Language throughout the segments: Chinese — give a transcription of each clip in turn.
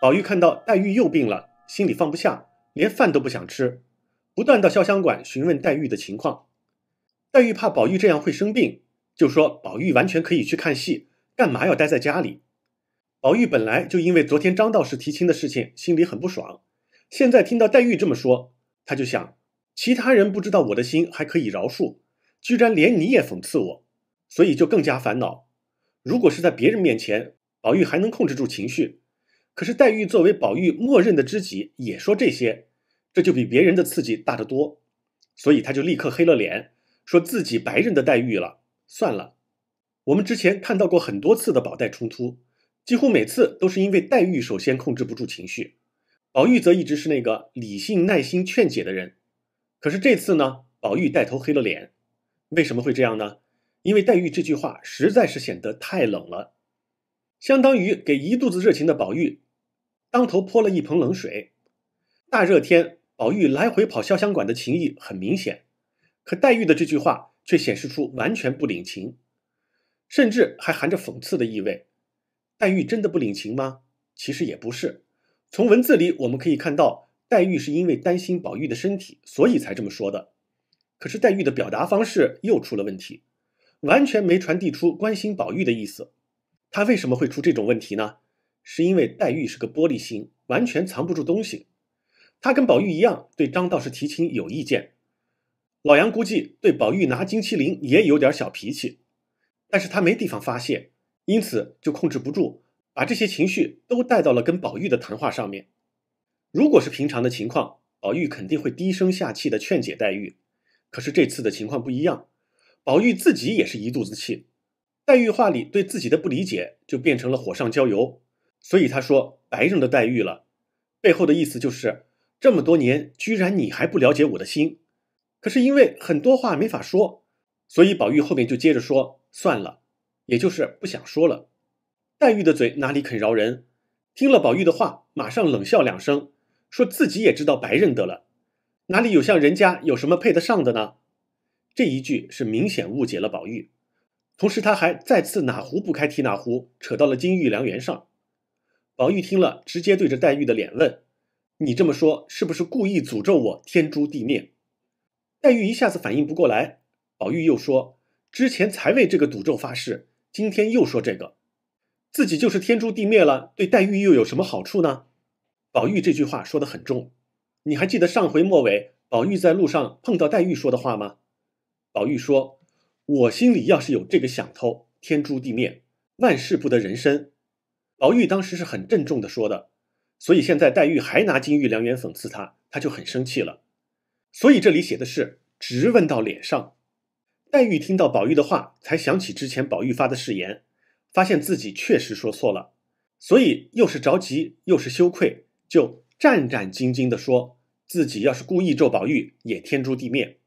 宝玉看到黛玉又病了，心里放不下，连饭都不想吃，不断到潇湘馆询问黛玉的情况。黛玉怕宝玉这样会生病，就说：“宝玉完全可以去看戏，干嘛要待在家里？”宝玉本来就因为昨天张道士提亲的事情心里很不爽，现在听到黛玉这么说，他就想：其他人不知道我的心还可以饶恕，居然连你也讽刺我，所以就更加烦恼。如果是在别人面前，宝玉还能控制住情绪。可是黛玉作为宝玉默认的知己，也说这些，这就比别人的刺激大得多，所以他就立刻黑了脸，说自己白认的黛玉了。算了，我们之前看到过很多次的宝黛冲突，几乎每次都是因为黛玉首先控制不住情绪，宝玉则一直是那个理性耐心劝解的人。可是这次呢，宝玉带头黑了脸，为什么会这样呢？因为黛玉这句话实在是显得太冷了，相当于给一肚子热情的宝玉。当头泼了一盆冷水。大热天，宝玉来回跑潇湘馆的情意很明显，可黛玉的这句话却显示出完全不领情，甚至还含着讽刺的意味。黛玉真的不领情吗？其实也不是。从文字里我们可以看到，黛玉是因为担心宝玉的身体，所以才这么说的。可是黛玉的表达方式又出了问题，完全没传递出关心宝玉的意思。她为什么会出这种问题呢？是因为黛玉是个玻璃心，完全藏不住东西。她跟宝玉一样对张道士提亲有意见，老杨估计对宝玉拿金麒麟也有点小脾气，但是他没地方发泄，因此就控制不住，把这些情绪都带到了跟宝玉的谈话上面。如果是平常的情况，宝玉肯定会低声下气的劝解黛玉，可是这次的情况不一样，宝玉自己也是一肚子气，黛玉话里对自己的不理解就变成了火上浇油。所以他说白认的黛玉了，背后的意思就是这么多年居然你还不了解我的心。可是因为很多话没法说，所以宝玉后面就接着说算了，也就是不想说了。黛玉的嘴哪里肯饶人，听了宝玉的话，马上冷笑两声，说自己也知道白认得了，哪里有像人家有什么配得上的呢？这一句是明显误解了宝玉，同时他还再次哪壶不开提哪壶，扯到了金玉良缘上。宝玉听了，直接对着黛玉的脸问：“你这么说，是不是故意诅咒我天诛地灭？”黛玉一下子反应不过来。宝玉又说：“之前才为这个赌咒发誓，今天又说这个，自己就是天诛地灭了，对黛玉又有什么好处呢？”宝玉这句话说得很重。你还记得上回末尾宝玉在路上碰到黛玉说的话吗？宝玉说：“我心里要是有这个想头，天诛地灭，万事不得人身。”宝玉当时是很郑重的说的，所以现在黛玉还拿金玉良缘讽刺他，他就很生气了。所以这里写的是直问到脸上。黛玉听到宝玉的话，才想起之前宝玉发的誓言，发现自己确实说错了，所以又是着急又是羞愧，就战战兢兢地说自己要是故意咒宝玉，也天诛地灭。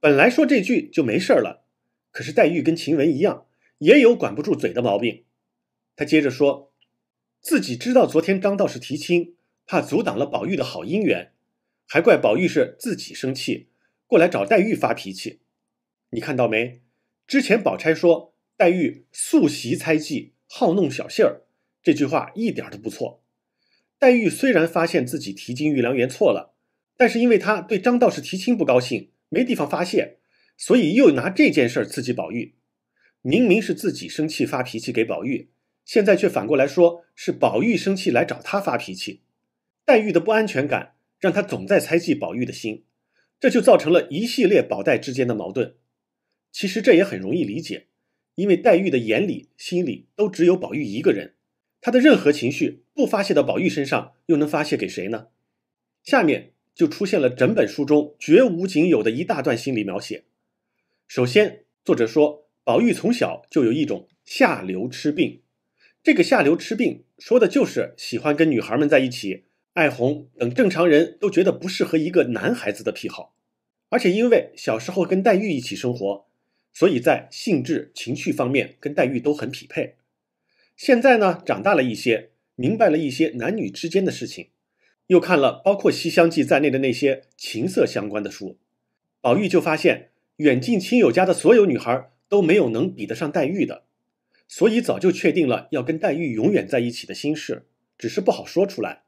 本来说这句就没事了，可是黛玉跟晴雯一样，也有管不住嘴的毛病。他接着说，自己知道昨天张道士提亲，怕阻挡了宝玉的好姻缘，还怪宝玉是自己生气，过来找黛玉发脾气。你看到没？之前宝钗说黛玉素习猜忌，好弄小性儿，这句话一点都不错。黛玉虽然发现自己提金玉良缘错了，但是因为她对张道士提亲不高兴，没地方发泄，所以又拿这件事刺激宝玉。明明是自己生气发脾气给宝玉。现在却反过来说是宝玉生气来找他发脾气，黛玉的不安全感让他总在猜忌宝玉的心，这就造成了一系列宝黛之间的矛盾。其实这也很容易理解，因为黛玉的眼里、心里都只有宝玉一个人，她的任何情绪不发泄到宝玉身上，又能发泄给谁呢？下面就出现了整本书中绝无仅有的一大段心理描写。首先，作者说宝玉从小就有一种下流痴病。这个下流吃病说的就是喜欢跟女孩们在一起、爱红等正常人都觉得不适合一个男孩子的癖好，而且因为小时候跟黛玉一起生活，所以在性质、情趣方面跟黛玉都很匹配。现在呢，长大了一些，明白了一些男女之间的事情，又看了包括《西厢记》在内的那些情色相关的书，宝玉就发现远近亲友家的所有女孩都没有能比得上黛玉的。所以早就确定了要跟黛玉永远在一起的心事，只是不好说出来。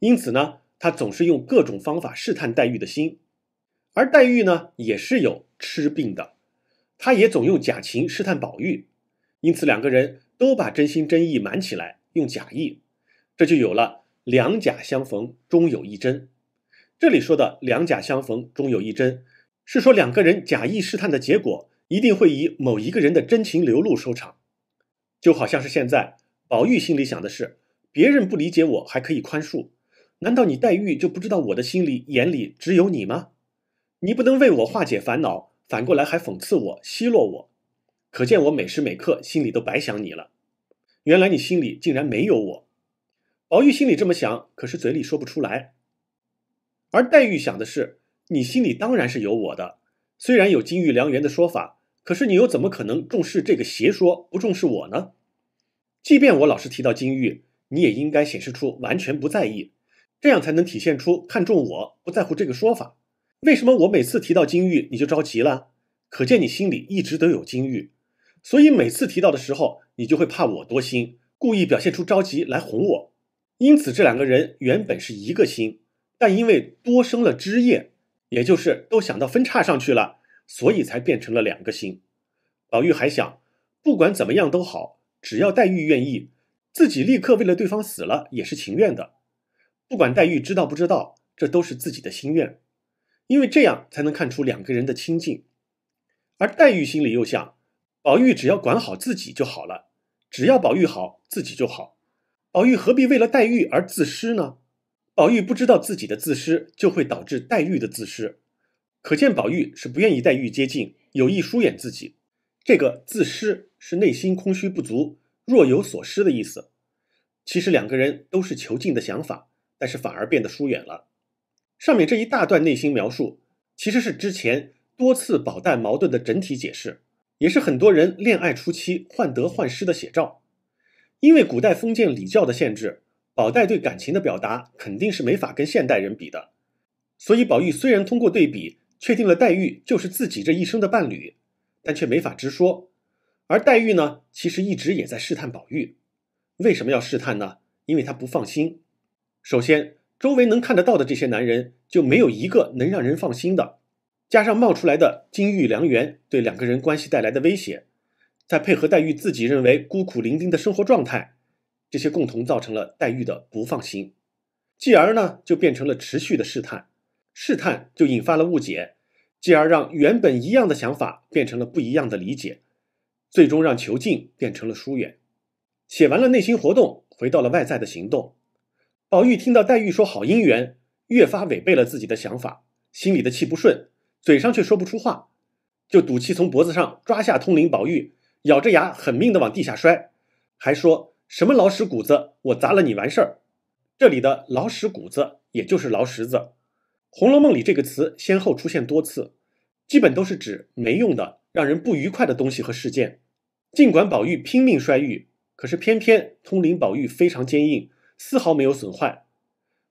因此呢，他总是用各种方法试探黛玉的心，而黛玉呢，也是有痴病的，她也总用假情试探宝玉。因此，两个人都把真心真意瞒起来，用假意，这就有了两假相逢终有一真。这里说的两假相逢终有一真是说两个人假意试探的结果，一定会以某一个人的真情流露收场。就好像是现在，宝玉心里想的是，别人不理解我还可以宽恕，难道你黛玉就不知道我的心里眼里只有你吗？你不能为我化解烦恼，反过来还讽刺我、奚落我，可见我每时每刻心里都白想你了。原来你心里竟然没有我。宝玉心里这么想，可是嘴里说不出来。而黛玉想的是，你心里当然是有我的，虽然有金玉良缘的说法。可是你又怎么可能重视这个邪说，不重视我呢？即便我老是提到金玉，你也应该显示出完全不在意，这样才能体现出看重我，不在乎这个说法。为什么我每次提到金玉你就着急了？可见你心里一直都有金玉，所以每次提到的时候，你就会怕我多心，故意表现出着急来哄我。因此，这两个人原本是一个心，但因为多生了枝叶，也就是都想到分叉上去了。所以才变成了两个心。宝玉还想，不管怎么样都好，只要黛玉愿意，自己立刻为了对方死了也是情愿的。不管黛玉知道不知道，这都是自己的心愿，因为这样才能看出两个人的亲近。而黛玉心里又想，宝玉只要管好自己就好了，只要宝玉好，自己就好。宝玉何必为了黛玉而自私呢？宝玉不知道自己的自私就会导致黛玉的自私。可见宝玉是不愿意黛玉接近，有意疏远自己。这个自失是内心空虚不足、若有所失的意思。其实两个人都是求禁的想法，但是反而变得疏远了。上面这一大段内心描述，其实是之前多次宝黛矛盾的整体解释，也是很多人恋爱初期患得患失的写照。因为古代封建礼教的限制，宝黛对感情的表达肯定是没法跟现代人比的。所以宝玉虽然通过对比。确定了黛玉就是自己这一生的伴侣，但却没法直说。而黛玉呢，其实一直也在试探宝玉。为什么要试探呢？因为她不放心。首先，周围能看得到的这些男人就没有一个能让人放心的。加上冒出来的金玉良缘对两个人关系带来的威胁，再配合黛玉自己认为孤苦伶仃的生活状态，这些共同造成了黛玉的不放心。继而呢，就变成了持续的试探。试探就引发了误解，继而让原本一样的想法变成了不一样的理解，最终让囚禁变成了疏远。写完了内心活动，回到了外在的行动。宝玉听到黛玉说好姻缘，越发违背了自己的想法，心里的气不顺，嘴上却说不出话，就赌气从脖子上抓下通灵宝玉，咬着牙狠命的往地下摔，还说什么老屎骨子，我砸了你完事儿。这里的老屎骨子也就是老石子。《红楼梦》里这个词先后出现多次，基本都是指没用的、让人不愉快的东西和事件。尽管宝玉拼命摔玉，可是偏偏通灵宝玉非常坚硬，丝毫没有损坏。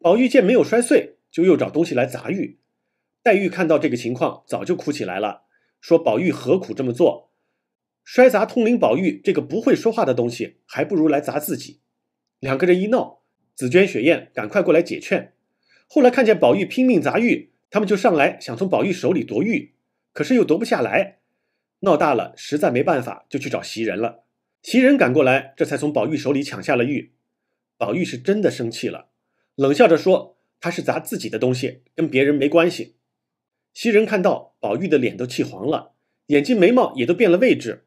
宝玉见没有摔碎，就又找东西来砸玉。黛玉看到这个情况，早就哭起来了，说：“宝玉何苦这么做？摔砸通灵宝玉这个不会说话的东西，还不如来砸自己。”两个人一闹，紫鹃、雪雁赶快过来解劝。后来看见宝玉拼命砸玉，他们就上来想从宝玉手里夺玉，可是又夺不下来，闹大了，实在没办法，就去找袭人了。袭人赶过来，这才从宝玉手里抢下了玉。宝玉是真的生气了，冷笑着说：“他是砸自己的东西，跟别人没关系。”袭人看到宝玉的脸都气黄了，眼睛眉毛也都变了位置。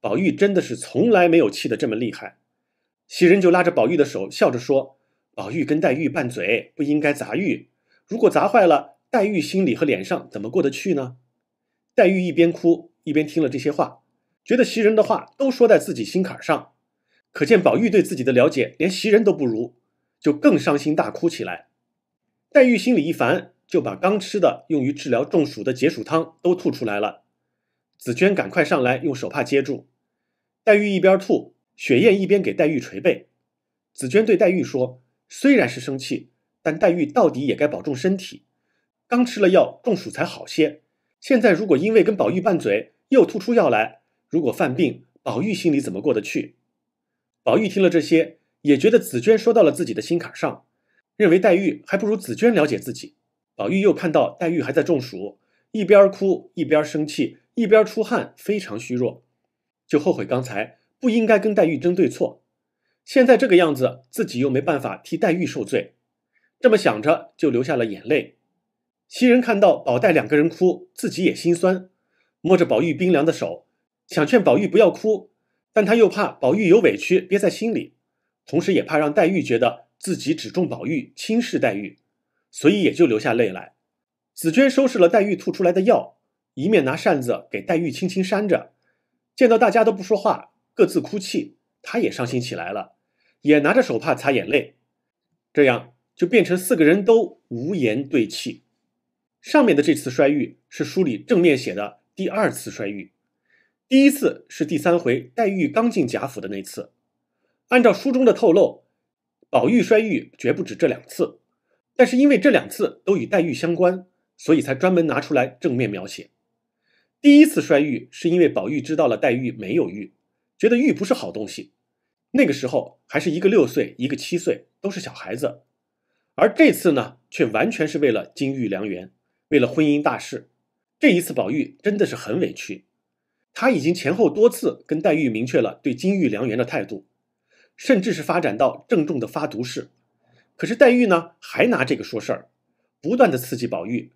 宝玉真的是从来没有气得这么厉害。袭人就拉着宝玉的手，笑着说。宝玉跟黛玉拌嘴，不应该砸玉。如果砸坏了，黛玉心里和脸上怎么过得去呢？黛玉一边哭一边听了这些话，觉得袭人的话都说在自己心坎上，可见宝玉对自己的了解连袭人都不如，就更伤心大哭起来。黛玉心里一烦，就把刚吃的用于治疗中暑的解暑汤都吐出来了。紫娟赶快上来用手帕接住。黛玉一边吐，雪雁一边给黛玉捶背。紫娟对黛玉说。虽然是生气，但黛玉到底也该保重身体。刚吃了药，中暑才好些。现在如果因为跟宝玉拌嘴，又吐出药来，如果犯病，宝玉心里怎么过得去？宝玉听了这些，也觉得紫娟说到了自己的心坎上，认为黛玉还不如紫娟了解自己。宝玉又看到黛玉还在中暑，一边哭一边生气，一边出汗，非常虚弱，就后悔刚才不应该跟黛玉争对错。现在这个样子，自己又没办法替黛玉受罪，这么想着就流下了眼泪。袭人看到宝黛两个人哭，自己也心酸，摸着宝玉冰凉的手，想劝宝玉不要哭，但她又怕宝玉有委屈憋在心里，同时也怕让黛玉觉得自己只重宝玉，轻视黛玉，所以也就流下泪来。紫娟收拾了黛玉吐出来的药，一面拿扇子给黛玉轻轻扇着，见到大家都不说话，各自哭泣，她也伤心起来了。也拿着手帕擦眼泪，这样就变成四个人都无言对泣。上面的这次摔玉是书里正面写的第二次摔玉，第一次是第三回黛玉刚进贾府的那次。按照书中的透露，宝玉摔玉绝不止这两次，但是因为这两次都与黛玉相关，所以才专门拿出来正面描写。第一次摔玉是因为宝玉知道了黛玉没有玉，觉得玉不是好东西。那个时候还是一个六岁，一个七岁，都是小孩子，而这次呢，却完全是为了金玉良缘，为了婚姻大事。这一次，宝玉真的是很委屈，他已经前后多次跟黛玉明确了对金玉良缘的态度，甚至是发展到郑重的发毒誓。可是黛玉呢，还拿这个说事儿，不断的刺激宝玉，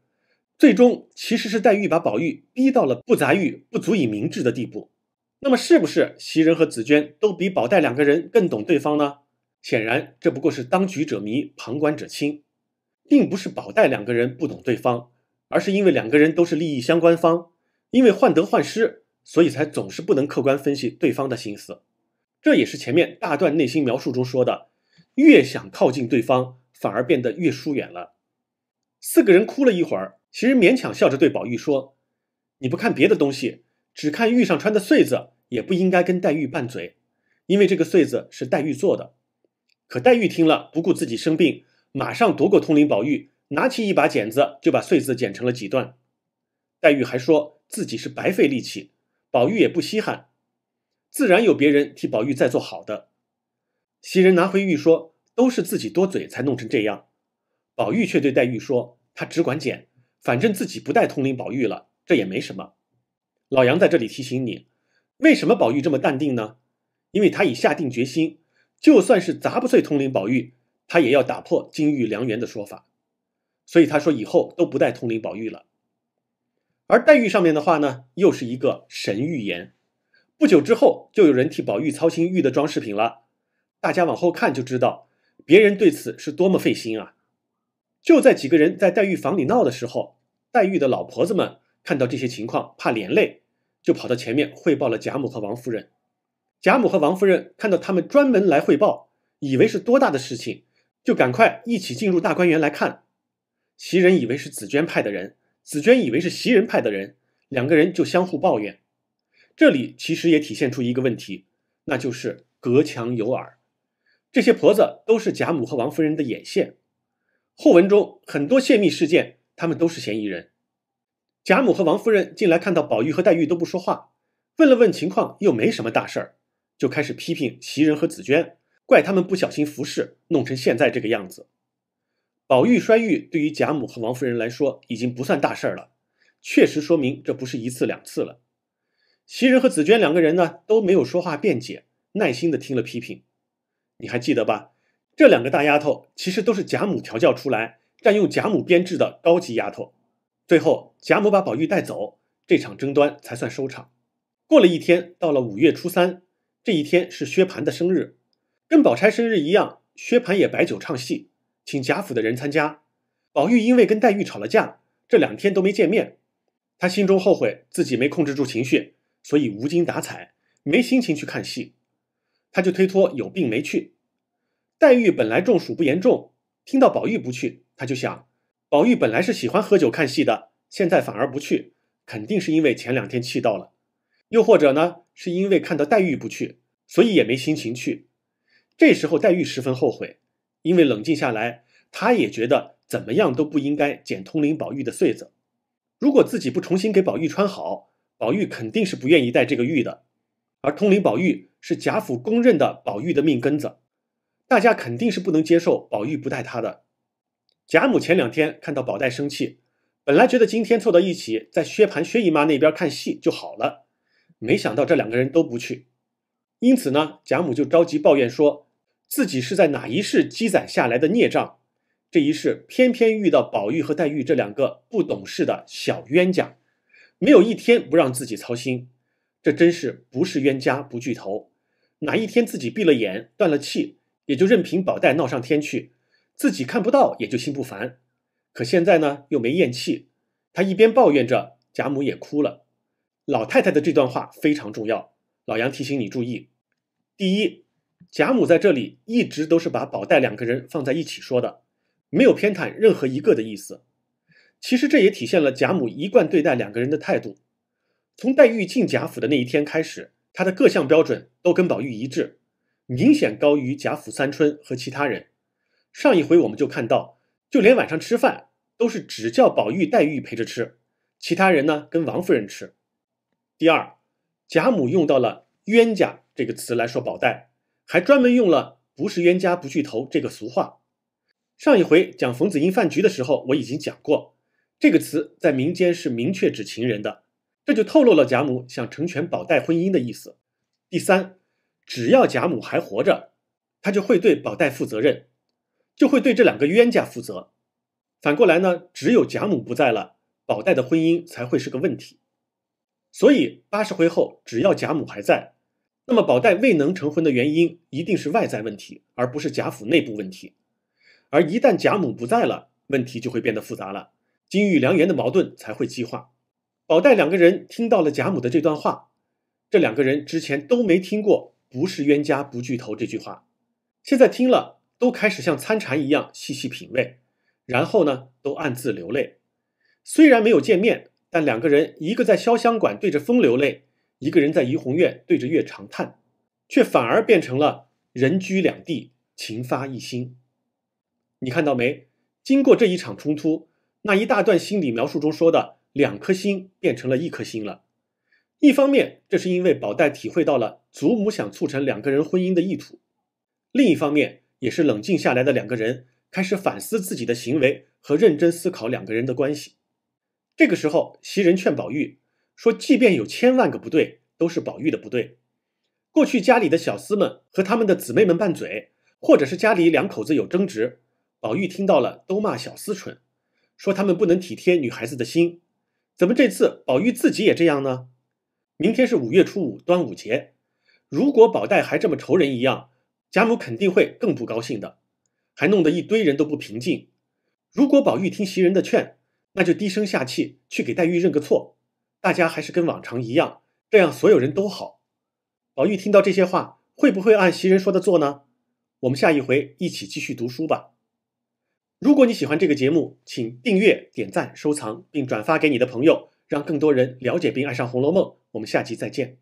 最终其实是黛玉把宝玉逼到了不杂玉不足以明志的地步。那么，是不是袭人和紫娟都比宝黛两个人更懂对方呢？显然，这不过是当局者迷，旁观者清，并不是宝黛两个人不懂对方，而是因为两个人都是利益相关方，因为患得患失，所以才总是不能客观分析对方的心思。这也是前面大段内心描述中说的：越想靠近对方，反而变得越疏远了。四个人哭了一会儿，袭人勉强笑着对宝玉说：“你不看别的东西。”只看玉上穿的穗子，也不应该跟黛玉拌嘴，因为这个穗子是黛玉做的。可黛玉听了，不顾自己生病，马上夺过通灵宝玉，拿起一把剪子，就把穗子剪成了几段。黛玉还说自己是白费力气，宝玉也不稀罕，自然有别人替宝玉再做好的。袭人拿回玉说：“都是自己多嘴才弄成这样。”宝玉却对黛玉说：“他只管剪，反正自己不带通灵宝玉了，这也没什么。”老杨在这里提醒你，为什么宝玉这么淡定呢？因为他已下定决心，就算是砸不碎通灵宝玉，他也要打破金玉良缘的说法。所以他说以后都不带通灵宝玉了。而黛玉上面的话呢，又是一个神预言。不久之后，就有人替宝玉操心玉的装饰品了。大家往后看就知道，别人对此是多么费心啊！就在几个人在黛玉房里闹的时候，黛玉的老婆子们看到这些情况，怕连累。就跑到前面汇报了贾母和王夫人。贾母和王夫人看到他们专门来汇报，以为是多大的事情，就赶快一起进入大观园来看。袭人以为是紫娟派的人，紫娟以为是袭人派的人，两个人就相互抱怨。这里其实也体现出一个问题，那就是隔墙有耳。这些婆子都是贾母和王夫人的眼线，后文中很多泄密事件，他们都是嫌疑人。贾母和王夫人进来看到宝玉和黛玉都不说话，问了问情况，又没什么大事儿，就开始批评袭人和紫娟，怪他们不小心服侍，弄成现在这个样子。宝玉摔玉对于贾母和王夫人来说已经不算大事儿了，确实说明这不是一次两次了。袭人和紫娟两个人呢都没有说话辩解，耐心的听了批评。你还记得吧？这两个大丫头其实都是贾母调教出来，占用贾母编制的高级丫头。最后，贾母把宝玉带走，这场争端才算收场。过了一天，到了五月初三，这一天是薛蟠的生日，跟宝钗生日一样，薛蟠也摆酒唱戏，请贾府的人参加。宝玉因为跟黛玉吵了架，这两天都没见面，他心中后悔自己没控制住情绪，所以无精打采，没心情去看戏，他就推脱有病没去。黛玉本来中暑不严重，听到宝玉不去，他就想。宝玉本来是喜欢喝酒看戏的，现在反而不去，肯定是因为前两天气到了，又或者呢，是因为看到黛玉不去，所以也没心情去。这时候黛玉十分后悔，因为冷静下来，她也觉得怎么样都不应该捡通灵宝玉的穗子。如果自己不重新给宝玉穿好，宝玉肯定是不愿意戴这个玉的。而通灵宝玉是贾府公认的宝玉的命根子，大家肯定是不能接受宝玉不戴他的。贾母前两天看到宝黛生气，本来觉得今天凑到一起在薛蟠薛姨妈那边看戏就好了，没想到这两个人都不去，因此呢，贾母就着急抱怨说，自己是在哪一世积攒下来的孽障，这一世偏偏遇到宝玉和黛玉这两个不懂事的小冤家，没有一天不让自己操心，这真是不是冤家不聚头，哪一天自己闭了眼断了气，也就任凭宝黛闹上天去。自己看不到也就心不烦，可现在呢又没咽气，他一边抱怨着，贾母也哭了。老太太的这段话非常重要，老杨提醒你注意：第一，贾母在这里一直都是把宝黛两个人放在一起说的，没有偏袒任何一个的意思。其实这也体现了贾母一贯对待两个人的态度。从黛玉进贾府的那一天开始，她的各项标准都跟宝玉一致，明显高于贾府三春和其他人。上一回我们就看到，就连晚上吃饭都是只叫宝玉黛玉陪着吃，其他人呢跟王夫人吃。第二，贾母用到了“冤家”这个词来说宝黛，还专门用了“不是冤家不聚头”这个俗话。上一回讲冯子英饭局的时候，我已经讲过，这个词在民间是明确指情人的，这就透露了贾母想成全宝黛婚姻的意思。第三，只要贾母还活着，她就会对宝黛负责任。就会对这两个冤家负责，反过来呢，只有贾母不在了，宝黛的婚姻才会是个问题。所以八十回后，只要贾母还在，那么宝黛未能成婚的原因一定是外在问题，而不是贾府内部问题。而一旦贾母不在了，问题就会变得复杂了，金玉良缘的矛盾才会激化。宝黛两个人听到了贾母的这段话，这两个人之前都没听过“不是冤家不聚头”这句话，现在听了。都开始像参禅一样细细品味，然后呢，都暗自流泪。虽然没有见面，但两个人一个在潇湘馆对着风流泪，一个人在怡红院对着月长叹，却反而变成了人居两地情发一心。你看到没？经过这一场冲突，那一大段心理描述中说的两颗心变成了一颗心了。一方面，这是因为宝黛体会到了祖母想促成两个人婚姻的意图；另一方面，也是冷静下来的两个人开始反思自己的行为和认真思考两个人的关系。这个时候，袭人劝宝玉说：“即便有千万个不对，都是宝玉的不对。过去家里的小厮们和他们的姊妹们拌嘴，或者是家里两口子有争执，宝玉听到了都骂小厮蠢，说他们不能体贴女孩子的心。怎么这次宝玉自己也这样呢？明天是五月初五端午节，如果宝黛还这么仇人一样。”贾母肯定会更不高兴的，还弄得一堆人都不平静。如果宝玉听袭人的劝，那就低声下气去给黛玉认个错，大家还是跟往常一样，这样所有人都好。宝玉听到这些话，会不会按袭人说的做呢？我们下一回一起继续读书吧。如果你喜欢这个节目，请订阅、点赞、收藏并转发给你的朋友，让更多人了解并爱上《红楼梦》。我们下期再见。